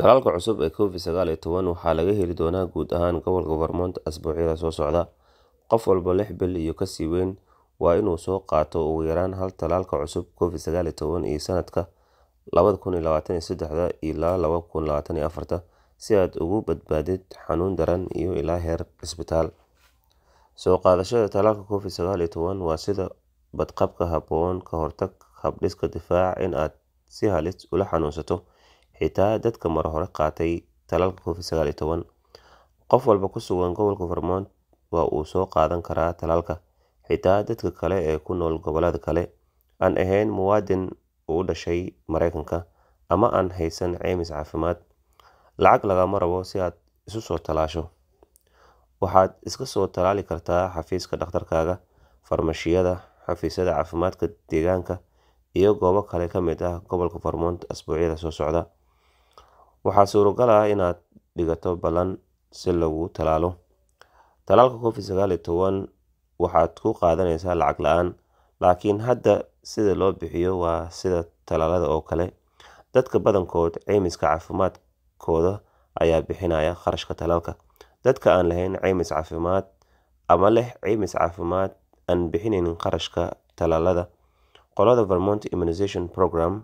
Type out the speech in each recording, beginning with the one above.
talaalka cusub ee Covid sagaal iyo tobbaan waxaa laga heli doonaa guud ahaan gobolka Vermont asbuucyada soo socda. Qof walba lix bil iyo ka sii weyn waa inuu soo qaato ugu yaraan hal talaalka cusub Covid sagaal iyo tobbaan ee sanadka labada kun iyo labatan iyo sedexda ilaa laba kun labatan iyo afarta si aad ugu badbaadid xanuun daran iyo ilaa heer cisbitaal. Soo qaadashada talaalka Covid sagaal iyo tobbaan waa sida badqabka haboon ka hortag habdhiska difaac in aad si halis ula xanuunsato xitaa dadka mar hore qaatay talaalka Covid-19. Qof walba ku sugan gobolka Vermont waa uu soo qaadan karaa talaalka xitaa dadka kale ee ku nool gobollada kale, aan ahayn muwaadin uu dhashay Mareykanka, ama aan haysan ceymis caafimaad. Lacag lagama rabo si aad isu soo talaasho Waxaad iska soo talaali kartaa xafiiska dhakhtarkaaga, farmashiyada, xafiisyada caafimaadka deegaanka, iyo goobo kale ka mid ah gobolka Vermont asbuucyada soo socda waxaa suuragal ah inaad dhigato ballan si lagu talaalo talaalka covid sagaal iyo toban waxaad ku qaadanaysaa lacag la-aan laakiin hadda sida loo bixiyo waa sida talaalada oo kale dadka badankood ceymiska caafimaadkooda ayaa bixinaya kharashka talaalka dadka aan lahayn ceymis caafimaad ama leh ceymis caafimaad aan bixinaynin kharashka talaalada qolada vermont immunization program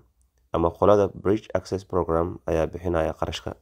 ama qolada bridge access program ayaa bixinaya qarashka